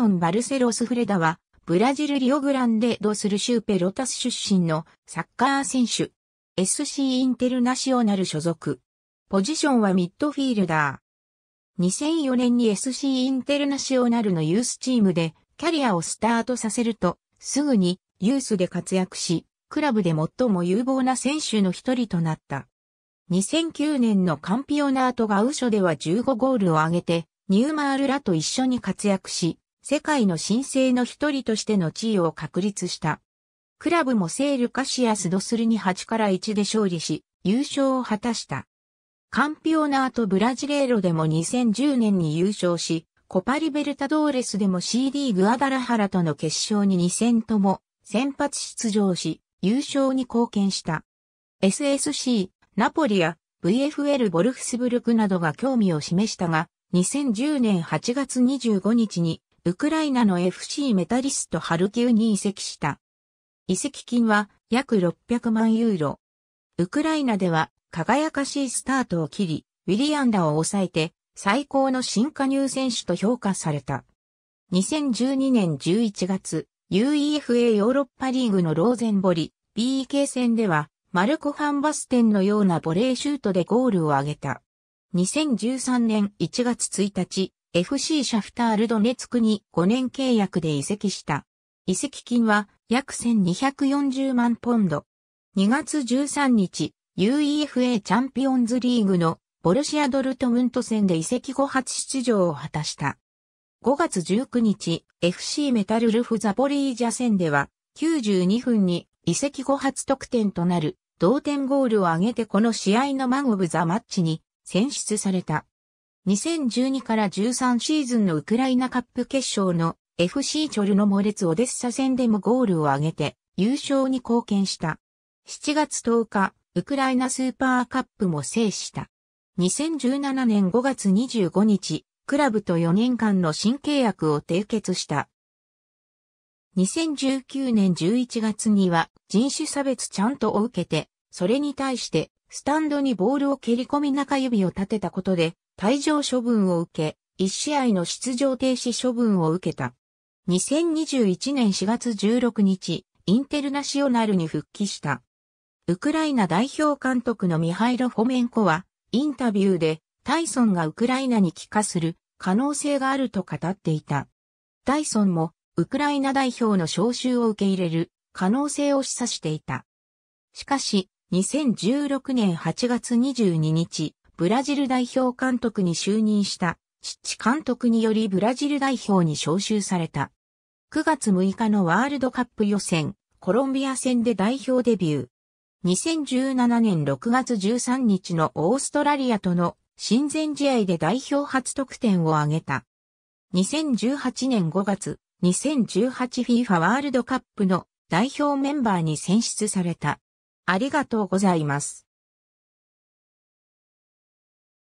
ソン・バルセロス・フレダは、ブラジルリオグランデドスルシューペロタス出身のサッカー選手。SC インテルナショナル所属。ポジションはミッドフィールダー。2004年に SC インテルナショナルのユースチームでキャリアをスタートさせると、すぐにユースで活躍し、クラブで最も有望な選手の一人となった。2009年のカンピオナートガウショでは15ゴールを挙げて、ニューマールらと一緒に活躍し、世界の新星の一人としての地位を確立した。クラブもセールカシアスドスルに8から1で勝利し、優勝を果たした。カンピオナートブラジレーロでも2010年に優勝し、コパリベルタドーレスでも CD グアダラハラとの決勝に2戦とも先発出場し、優勝に貢献した。SSC、ナポリア、VFL ボルフスブルクなどが興味を示したが、2010年8月25日にウクライナの FC メタリストハルキウに移籍した。移籍金は約600万ユーロ。ウクライナでは輝かしいスタートを切り、ウィリアンダを抑えて最高の新加入選手と評価された。2012年11月、UEFA ヨーロッパリーグのローゼンボリ BK 戦では、マルコ・ファンバステンのようなボレーシュートでゴールを挙げた。2013年1月1日、FC シャフタールドネツクに5年契約で移籍した。移籍金は約1240万ポンド。2月13日、UEFA チャンピオンズリーグのボルシア・ドルトムント戦で移籍後初出場を果たした。5月19日、FC メタルルフザボリージャ戦では、92分に移籍後初得点となる同点ゴールを挙げてこの試合のマン・オブ・ザ・マッチに選出された。2012から13シーズンのウクライナカップ決勝の FC チョルノモレツオデッサ戦でもゴールを挙げて優勝に貢献した。7月10日、ウクライナスーパーカップも制した。2017年5月25日、クラブと4年間の新契約を締結した。2019年11月には人種差別ちゃんとを受けて、それに対してスタンドにボールを蹴り込み中指を立てたことで退場処分を受け、1試合の出場停止処分を受けた。2021年4月16日、インテルナショナルに復帰した。ウクライナ代表監督のミハイロ・フォメンコは、インタビューで、タイソンがウクライナに帰化する可能性があると語っていた。タイソンも、ウクライナ代表の招集を受け入れる可能性を示唆していた。しかし、2016年8月22日、ブラジル代表監督に就任した、チッチ監督によりブラジル代表に招集された。9月6日のワールドカップ予選、コロンビア戦で代表デビュー。2017年6月13日のオーストラリアとの親善試合で代表初得点を挙げた。2018年5月、2018FIFA ワールドカップの代表メンバーに選出された。ありがとうございます。